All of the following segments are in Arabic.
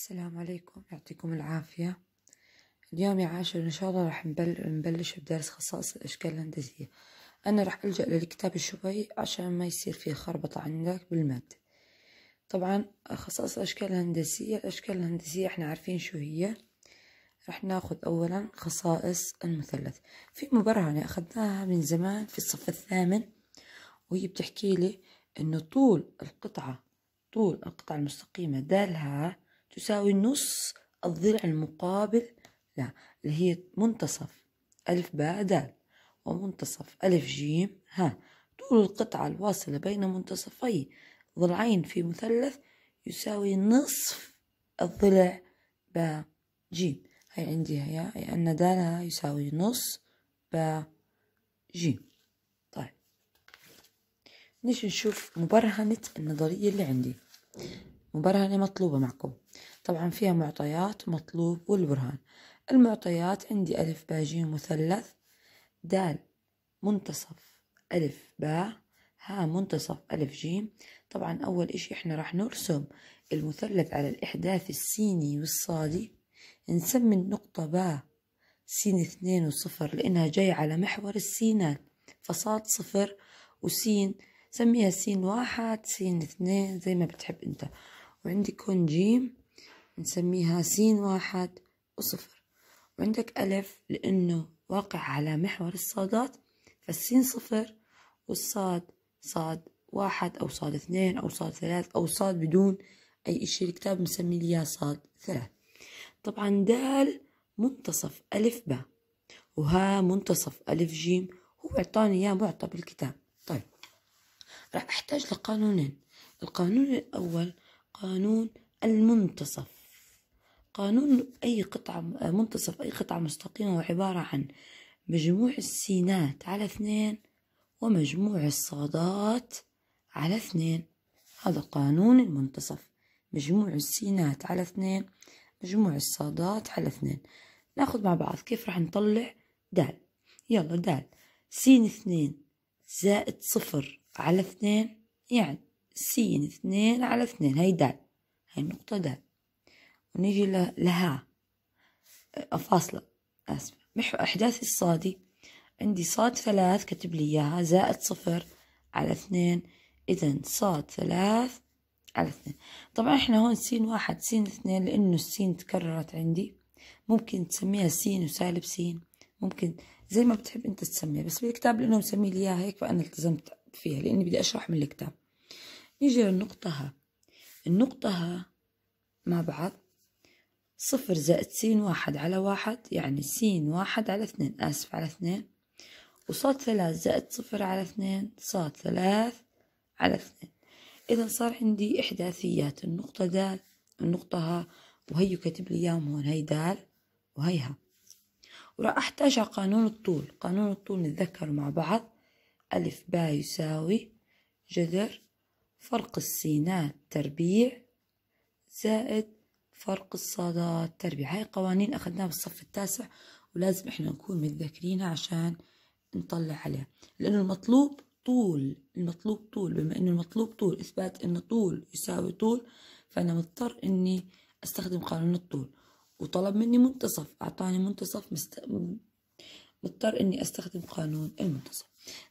السلام عليكم يعطيكم العافية اليوم يا عاشر إن شاء الله راح نبلش بدرس خصائص الأشكال الهندسية أنا راح ألجأ للكتاب شوي عشان ما يصير فيه خربطة عندك بالمادة طبعا خصائص الأشكال الهندسية الأشكال الهندسية إحنا عارفين شو هي راح ناخذ أولا خصائص المثلث في مبرهنة أخذناها من زمان في الصف الثامن وهي بتحكي لي إنه طول القطعة طول القطعة المستقيمة دالها تساوي نص الضلع المقابل لا اللي هي منتصف ألف باء دال ومنتصف ألف جيم ها طول القطعة الواصلة بين منتصفي ضلعين في مثلث يساوي نصف الضلع باء جيم هاي عندي هي أن دالها يساوي نص باء جيم طيب نيجي نشوف مبرهنة النظرية اللي عندي مبرهنة يعني مطلوبة معكم طبعا فيها معطيات مطلوب والبرهان المعطيات عندي ألف باء جيم مثلث دال منتصف ألف باء ها منتصف ألف جيم طبعا أول إشي إحنا راح نرسم المثلث على الإحداث السيني والصادي نسمي النقطة باء سين اثنين وصفر لأنها جاية على محور السينات فصاد صفر وسين سميها سين واحد سين اثنين زي ما بتحب انت وعندك هون جيم نسميها سين واحد وصفر وعندك ألف لأنه واقع على محور الصادات فالسين صفر والصاد صاد واحد أو صاد اثنين أو صاد ثلاث أو صاد بدون أي إشي الكتاب مسمي لي صاد ثلاث طبعا دال منتصف ألف باء وها منتصف ألف جيم هو أعطاني إياه معطى بالكتاب طيب راح أحتاج لقانونين القانون الأول قانون المنتصف قانون أي قطعة آه، منتصف أي قطعة مستقيمة هو عبارة عن مجموع السينات على اثنين ومجموع الصادات على اثنين هذا قانون المنتصف مجموع السينات على اثنين مجموع الصادات على اثنين ناخذ مع بعض كيف راح نطلع دال يلا دال سين اثنين زائد صفر على اثنين يعني سين اثنين على اثنين هاي دال هاي النقطة دال ونيجي لها أه، فاصلة آسفة أحداث الصادي عندي صاد ثلاث كتب لي إياها زائد صفر على اثنين إذا صاد ثلاث على اثنين طبعا احنا هون سين واحد سين اثنين لأنه السين تكررت عندي ممكن تسميها سين وسالب سين ممكن زي ما بتحب انت تسميها بس بالكتاب لأنه مسمي لي إياها هيك فأنا التزمت فيها لأني بدي أشرح من الكتاب نيجي للنقطة ها النقطة ها مع بعض صفر زائد سين واحد على واحد يعني سين واحد على اثنين آسف على اثنين وصاد ثلاث زائد صفر على اثنين صاد ثلاث على اثنين إذا صار عندي إحداثيات النقطة دال النقطة ها وهي كاتب لي إياهم هون هي دال وهي ها وراح أحتاج على قانون الطول قانون الطول نتذكر مع بعض ألف با يساوي جذر فرق السينات تربيع زائد فرق الصادات تربيع هاي قوانين أخذناها بالصف التاسع ولازم إحنا نكون متذكرينها عشان نطلع عليها لأنه المطلوب طول المطلوب طول بما أنه المطلوب طول إثبات أن طول يساوي طول فأنا مضطر أني أستخدم قانون الطول وطلب مني منتصف أعطاني منتصف مست... مضطر أني أستخدم قانون المنتصف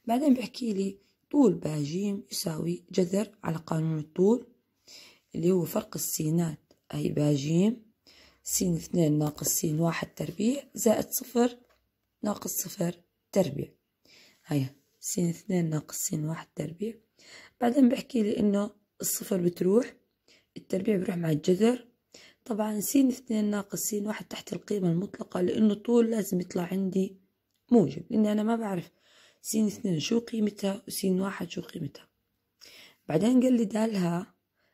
بعدين بحكي لي طول ج يساوي جذر على قانون الطول اللي هو فرق السينات أي ج سين اثنين ناقص سين واحد تربيع زائد صفر ناقص صفر تربيع هيا سين اثنين ناقص سين واحد تربيع بعدين بحكي لي إنه الصفر بتروح التربيع بروح مع الجذر طبعا سين اثنين ناقص سين واحد تحت القيمة المطلقة لأنه طول لازم يطلع عندي موجب لأني أنا ما بعرف سين اثنين شو قيمتها وسين واحد شو قيمتها بعدين قال لي دالها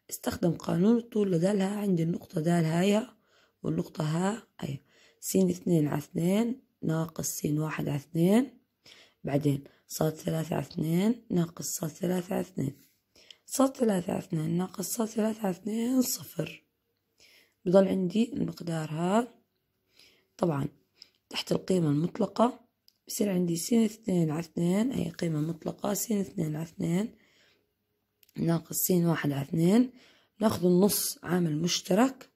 استخدم قانون الطول لدالها عندي النقطة دال هاي والنقطة ها أي سين اثنين على اثنين ناقص سين واحد على اثنين بعدين صاد ثلاثة على اثنين ناقص صاد ثلاثة على اثنين صاد ثلاثة على اثنين ناقص صاد ثلاثة على اثنين صفر بضل عندي المقدار هذا طبعا تحت القيمة المطلقة بصير عندي س اثنين على اثنين هي قيمة مطلقة س اثنين على اثنين ناقص س واحد على اثنين ناخذ النص عامل مشترك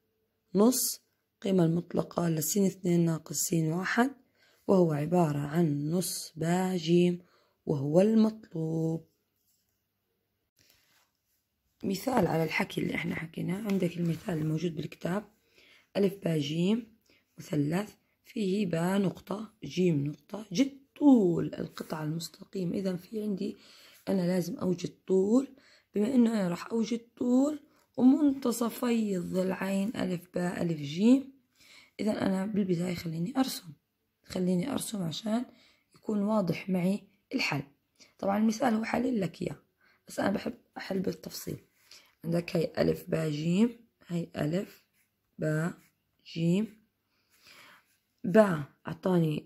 نص قيمة المطلقة لس اثنين ناقص س واحد وهو عبارة عن نص با جيم وهو المطلوب مثال على الحكي اللي احنا حكيناه عندك المثال الموجود بالكتاب ألف با جيم مثلث فيه باء نقطة جيم نقطة جد طول القطعة المستقيم إذا في عندي أنا لازم أوجد طول بما إنه أنا راح أوجد طول ومنتصفي الضلعين ألف باء ألف جيم إذا أنا بالبداية خليني أرسم خليني أرسم عشان يكون واضح معي الحل طبعا المثال هو حل لك إياه بس أنا بحب أحل بالتفصيل عندك هاي ألف باء جيم هاي ألف باء جيم باء أعطاني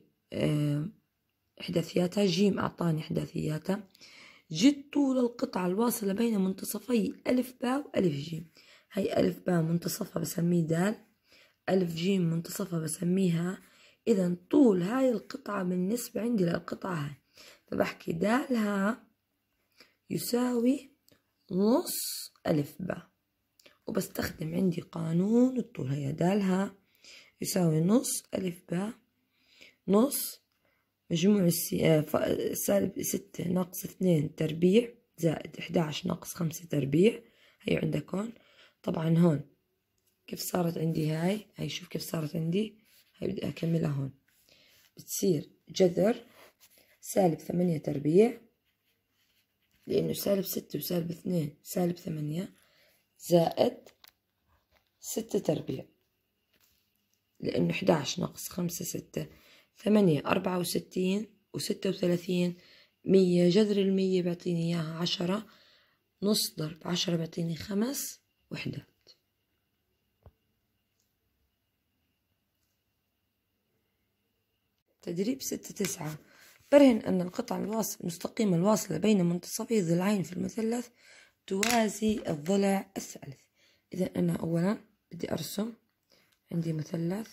إحداثياتها جيم أعطاني إحداثياتها جد طول القطعة الواصلة بين منتصفي ألف باء وألف جيم هي ألف باء منتصفها بسميه دال ألف جيم منتصفها بسميها إذا طول هاي القطعة بالنسبة عندي للقطعة هاي فبحكي دالها يساوي نص ألف باء وبستخدم عندي قانون الطول هي دالها يساوي نص ألف باء نص مجموع السي... آه، سالب ستة ناقص اثنين تربيع زائد عشر ناقص خمسة تربيع هي عندك هون طبعا هون كيف صارت عندي هاي هاي شوف كيف صارت عندي هاي بدي أكملها هون بتصير جذر سالب ثمانية تربيع لأنه سالب ستة وسالب اثنين سالب ثمانية زائد ستة تربيع لأنه 11 ناقص 5 6 8 64 و36 100 جذر المية بيعطيني إياها 10 نص ضرب 10 بيعطيني 5 وحدات تدريب 6 9 برهن أن القطعة الواصل المستقيمة الواصلة بين منتصفي ضلعين في المثلث توازي الضلع الثالث إذا أنا أولا بدي أرسم عندي مثلث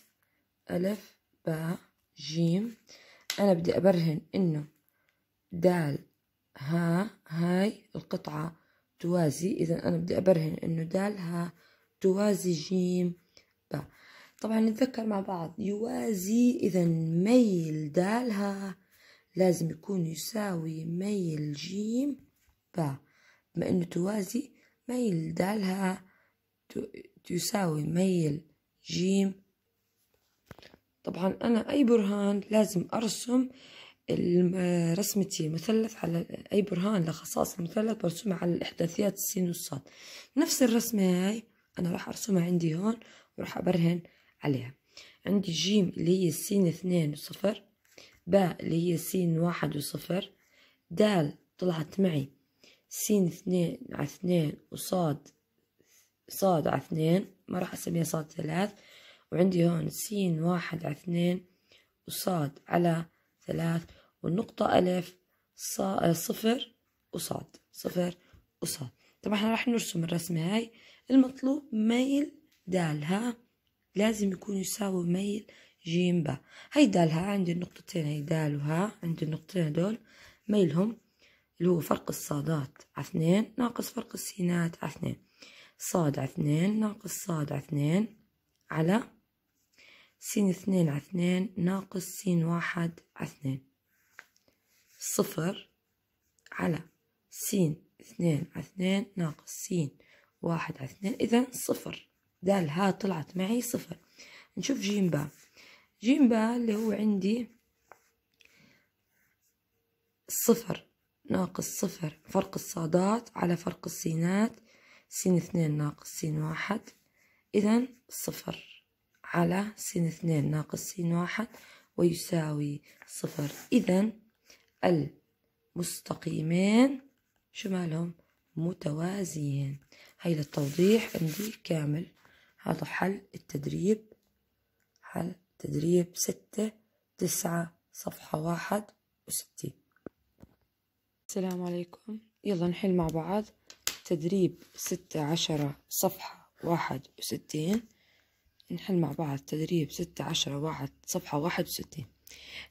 ألف باء جيم أنا بدي أبرهن إنه دال ها هاي القطعة توازي إذا أنا بدي أبرهن إنه دال ها توازي جيم باء طبعا نتذكر مع بعض يوازي إذا ميل دال ها لازم يكون يساوي ميل جيم باء بما إنه توازي ميل دال ها تساوي ميل جيم طبعا أنا أي برهان لازم أرسم رسمتي المثلث على أي برهان لخصائص المثلث برسمها على الإحداثيات السين والصاد نفس الرسمة هاي أنا راح أرسمها عندي هون وراح أبرهن عليها عندي جيم اللي هي السين اثنين وصفر باء اللي هي سين واحد وصفر دال طلعت معي سين اثنين على اثنين وصاد صاد على اثنين ما راح اسميها صاد ثلاث وعندي هون س واحد على اثنين وصاد على ثلاث والنقطة ألف ص... آه، صفر وصاد صفر وصاد طبعا احنا راح نرسم الرسمة هاي المطلوب ميل دالها ها لازم يكون يساوي ميل جيم با هاي دالها ها عندي النقطتين هاي دال وها عندي النقطتين هدول ميلهم اللي هو فرق الصادات على اثنين ناقص فرق السينات على اثنين صاد ع اثنين ناقص صاد ع اثنين على سين اثنين ع اثنين ناقص سين واحد ع اثنين صفر على سين اثنين ع اثنين ناقص سين واحد ع اثنين إذا صفر دال ها طلعت معي صفر نشوف جيم ب جيم ب اللي هو عندي صفر ناقص صفر فرق الصادات على فرق السينات سين اثنين ناقص سين واحد إذا صفر على سين اثنين ناقص سين واحد ويساوي صفر إذا المستقيمين شو مالهم متوازيين هاي للتوضيح عندي كامل هذا حل التدريب حل تدريب ستة تسعة صفحة واحد وستين السلام عليكم يلا نحل مع بعض تدريب ستة عشرة صفحة واحد وستين نحل مع بعض تدريب ستة عشرة واحد صفحة واحد وستين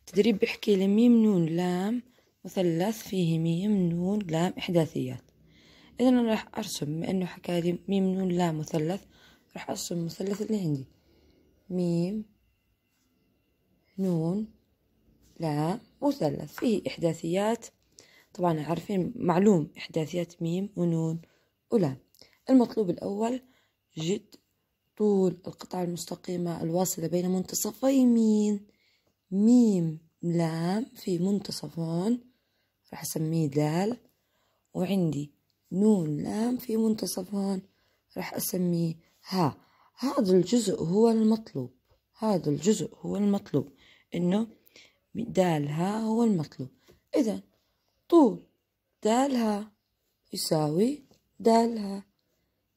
تدريب بيحكي لميم نون لام مثلث فيه ميم نون لام إحداثيات إذا أنا راح أرسم بما إنه حكى لي ميم نون لام مثلث راح أرسم المثلث اللي عندي ميم نون لام مثلث فيه إحداثيات طبعا عارفين معلوم إحداثيات ميم ونون ولام المطلوب الأول جد طول القطعة المستقيمة الواصلة بين منتصفي مين ميم لام في منتصفان راح أسميه دال وعندي نون لام في منتصفان راح أسميه ها هذا الجزء هو المطلوب هذا الجزء هو المطلوب إنه دال ها هو المطلوب إذا طول دالها يساوي دالها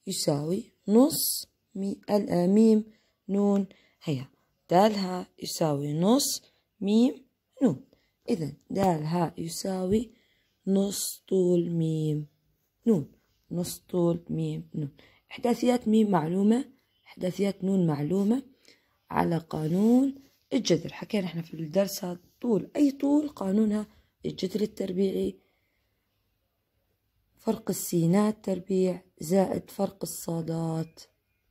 يساوي نص مي آه، ميم نون هيا دالها يساوي نص ميم نون إذا دالها يساوي نص طول ميم نون نص طول ميم نون إحداثيات ميم معلومة إحداثيات نون معلومة على قانون الجذر حكينا احنا في الدرس طول أي طول قانونها الجذر التربيعي فرق السينات تربيع زائد فرق الصادات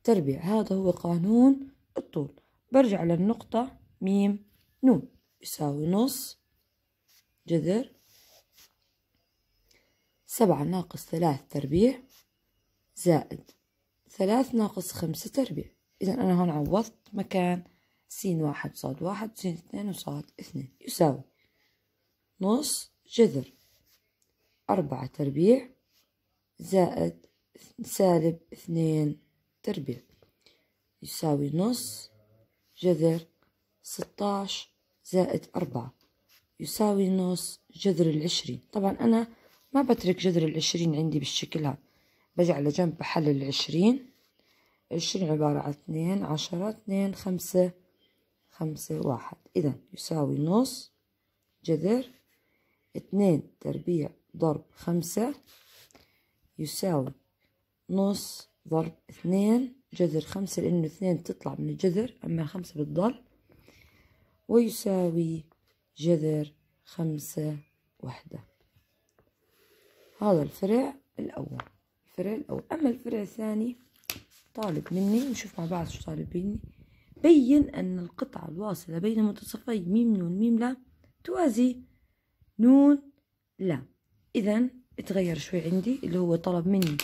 تربيع هذا هو قانون الطول برجع للنقطة ميم نون يساوي نص جذر سبعة ناقص ثلاث تربيع زائد ثلاث ناقص خمسة تربيع إذا أنا هون عوضت مكان سين واحد صاد واحد سين اثنين وصاد اثنين يساوي نص جذر أربعة تربيع زائد سالب اثنين تربيع يساوي نص جذر ستاش زائد أربعة يساوي نص جذر العشرين طبعا أنا ما بترك جذر العشرين عندي بالشكل هذا بجي على جنب بحلل العشرين عشرين عبارة عن اثنين عشرة اثنين خمسة خمسة واحد إذا يساوي نص جذر اتنين تربيع ضرب خمسة يساوي نص ضرب اثنين جذر خمسة لأنه اثنين تطلع من الجذر أما خمسة بتضل ويساوي جذر خمسة وحدة هذا الفرع الأول الفرع الأول أما الفرع الثاني طالب مني نشوف مع بعض شو طالب مني بين أن القطعة الواصلة بين منتصفي ميم نون ميم لا توازي نون لا إذا تغير شوي عندي اللي هو طلب مني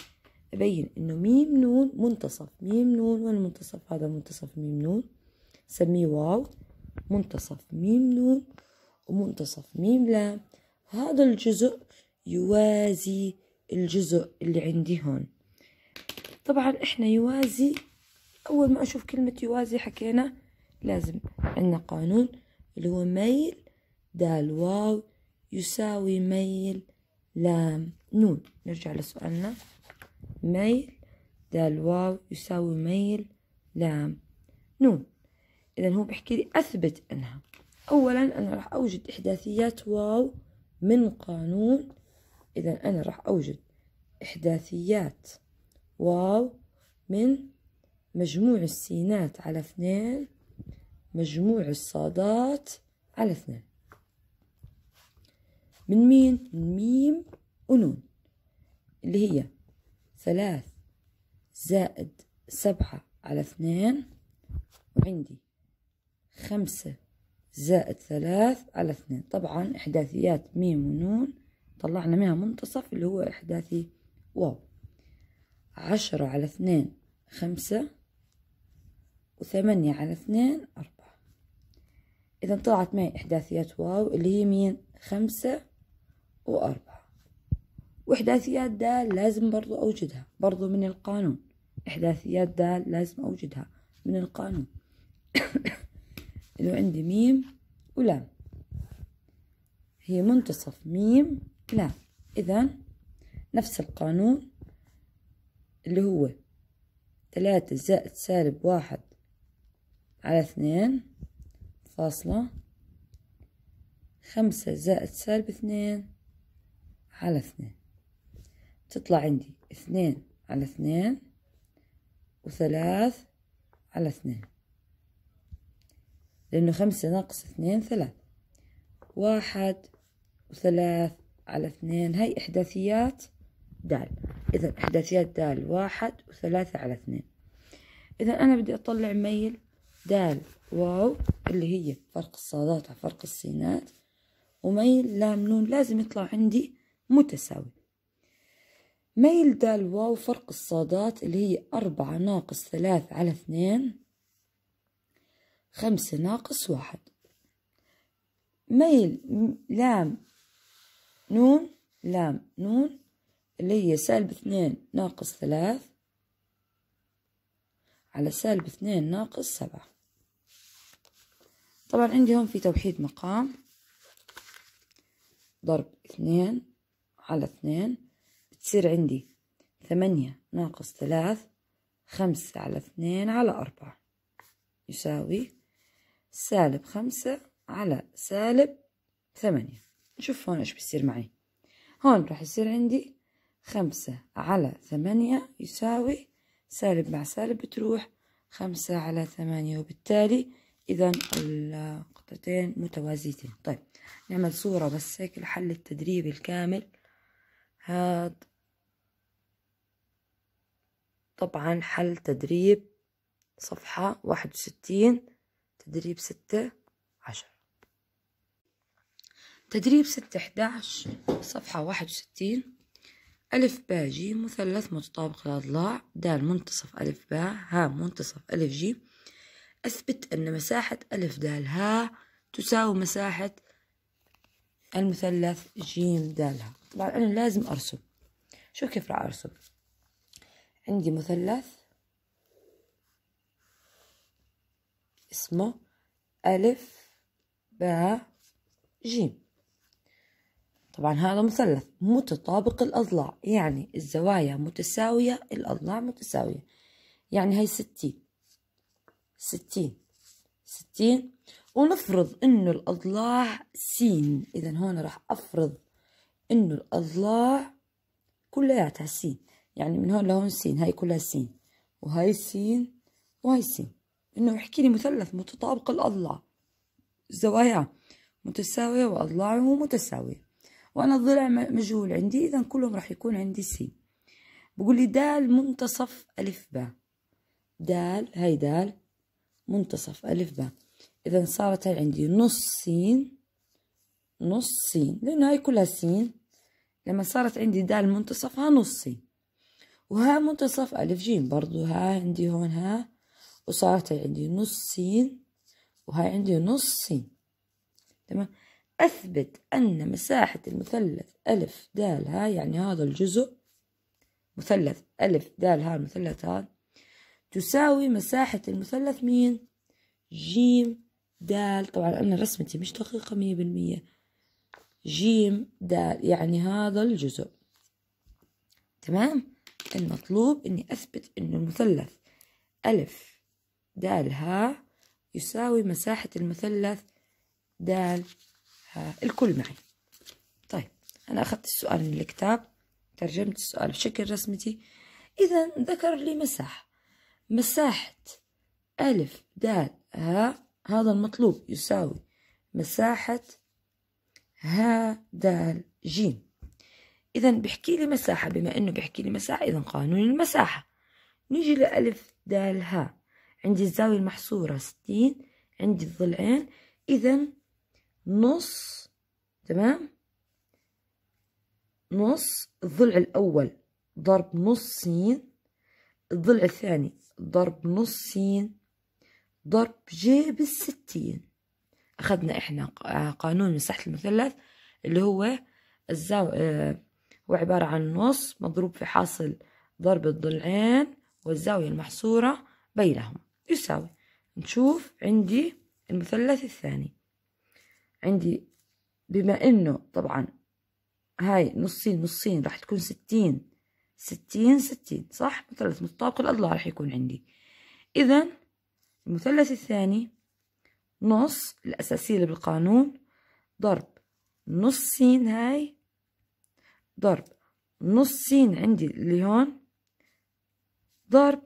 أبين إنه ميم نون منتصف ميم نون وين المنتصف هذا منتصف ميم نون سميه واو منتصف ميم نون ومنتصف ميم لام هذا الجزء يوازي الجزء اللي عندي هون طبعا احنا يوازي اول ما اشوف كلمة يوازي حكينا لازم عندنا قانون اللي هو ميل دال واو يساوي ميل لام نون نرجع لسؤالنا ميل دال واو يساوي ميل لام نون إذا هو بحكي لي أثبت أنها أولا أنا راح أوجد إحداثيات واو من قانون إذا أنا راح أوجد إحداثيات واو من مجموع السينات على اثنين مجموع الصادات على اثنين من مين من ميم ونون اللي هي ثلاث زائد سبعة على اثنين وعندي خمسة زائد ثلاث على اثنين طبعا إحداثيات ميم ونون طلعنا منها منتصف اللي هو إحداثي واو عشرة على اثنين خمسة وثمانية على اثنين أربعة إذا طلعت معي إحداثيات واو اللي هي مين خمسة وأربعة وإحداثيات دال لازم برضو أوجدها برضو من القانون إحداثيات دال لازم أوجدها من القانون إنه عندي ميم ولام هي منتصف ميم لام إذا نفس القانون اللي هو ثلاثة زائد سالب واحد على اثنين فاصلة خمسة زائد سالب اثنين على اثنين تطلع عندي اثنين على اثنين وثلاث على اثنين لأنه خمسة ناقص اثنين ثلاث واحد وثلاث على اثنين هاي إحداثيات دال إذا إحداثيات دال واحد وثلاثة على اثنين إذا أنا بدي أطلع ميل دال واو اللي هي فرق الصادات على فرق السينات وميل لام نون لازم يطلع عندي متساوي ميل دال واو فرق الصادات اللي هي أربعة ناقص ثلاث على اثنين خمسة ناقص واحد ميل لام نون لام نون اللي هي سالب اثنين ناقص ثلاث على سالب اثنين ناقص سبعة طبعا عندي هون في توحيد مقام ضرب اثنين على اثنين بتصير عندي ثمانية ناقص ثلاث خمسة على اثنين على أربعة يساوي سالب خمسة على سالب ثمانية نشوف هون ايش بيصير معي هون راح يصير عندي خمسة على ثمانية يساوي سالب مع سالب بتروح خمسة على ثمانية وبالتالي إذا القطعتين متوازيتين طيب نعمل صورة بس هيك الحل التدريبي الكامل هاد طبعا حل تدريب صفحة واحد وستين تدريب ستة عشر تدريب ستة احداش صفحة واحد وستين ألف باء جي مثلث متطابق الأضلاع دال منتصف ألف باء ها منتصف ألف جي أثبت أن مساحة ألف دال ها تساوي مساحة المثلث جيم دالها طبعا أنا لازم أرسم شو كيف راح أرسم عندي مثلث اسمه ألف باء جيم طبعا هذا مثلث متطابق الأضلاع يعني الزوايا متساوية الأضلاع متساوية يعني هي ستين ستين ستين ونفرض انه الاضلاع س اذا هون راح افرض انه الاضلاع كلياتها س يعني من هون لهون س هاي كلها س وهاي س وهاي س انه يحكي لي مثلث متطابق الاضلاع الزوايا متساوية واضلاعه متساوية وانا الضلع مجهول عندي اذا كلهم راح يكون عندي س بقول لي دال منتصف الف باء دال هاي دال منتصف الف باء إذا صارت هاي عندي نص سين نص سين لأن هاي كلها سين لما صارت عندي دال منتصفها نص سين وها منتصف ألف جيم برضو ها عندي هون ها وصارت هاي عندي نص سين وهاي عندي نص سين تمام أثبت أن مساحة المثلث ألف دال ها يعني هذا الجزء مثلث ألف دال ها المثلث ها تساوي مساحة المثلث مين؟ جيم دال طبعا أنا رسمتي مش دقيقة مية بالمية جيم دال يعني هذا الجزء تمام المطلوب إني أثبت إنه المثلث ألف دال ها يساوي مساحة المثلث دال ها الكل معي طيب أنا أخذت السؤال من الكتاب ترجمت السؤال بشكل رسمتي إذا ذكر لي مساحة مساحة ألف دال ها هذا المطلوب يساوي مساحة ها دال جيم إذا بحكي لي مساحة بما إنه بحكي لي مساحة إذا قانون المساحة نيجي لألف دال ها عندي الزاوية المحصورة ستين عندي الضلعين إذا نص تمام نص الضلع الأول ضرب نص سين الضلع الثاني ضرب نص سين ضرب جي بالستين أخذنا إحنا آه، قانون مساحة المثلث اللي هو الزاو... آه، هو عبارة عن نص مضروب في حاصل ضرب الضلعين والزاوية المحصورة بينهم يساوي نشوف عندي المثلث الثاني عندي بما انه طبعا هاي نصين نصين راح تكون ستين ستين ستين صح مثلث متطابق الأضلاع راح يكون عندي إذا المثلث الثاني نص الأساسية اللي بالقانون ضرب نص س هاي ضرب نص س عندي اللي هون ضرب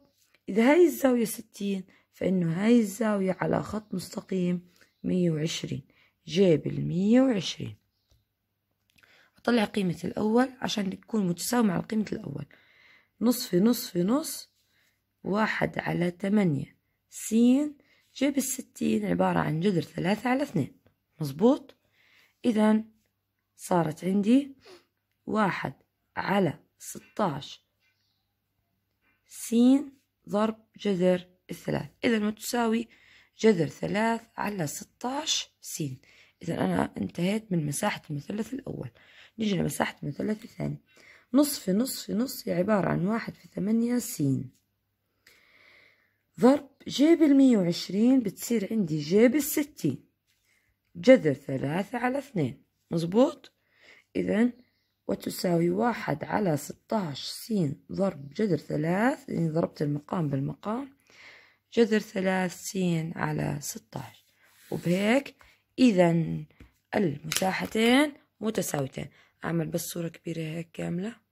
إذا هاي الزاوية ستين فإنه هاي الزاوية على خط مستقيم مية وعشرين جيب المية وعشرين أطلع قيمة الأول عشان تكون متساوية مع قيمة الأول نص في نص في نص واحد على تمانية س جيب الستين عبارة عن جذر ثلاثة على اثنين مظبوط إذا صارت عندي واحد على ستاش س ضرب جذر الثلاث إذا ما تساوي جذر ثلاث على ستاش س إذا أنا انتهيت من مساحة المثلث الأول نيجي لمساحة المثلث الثاني نصف نصف نصف عبارة عن واحد في ثمانية سين ضرب جيب المية وعشرين بتصير عندي جيب الستين جذر ثلاثة على اثنين مظبوط إذا وتساوي واحد على ستاش سين ضرب جذر ثلاث لأني ضربت المقام بالمقام جذر ثلاث سين على ستاش وبهيك إذا المساحتين متساويتين أعمل بس صورة كبيرة هيك كاملة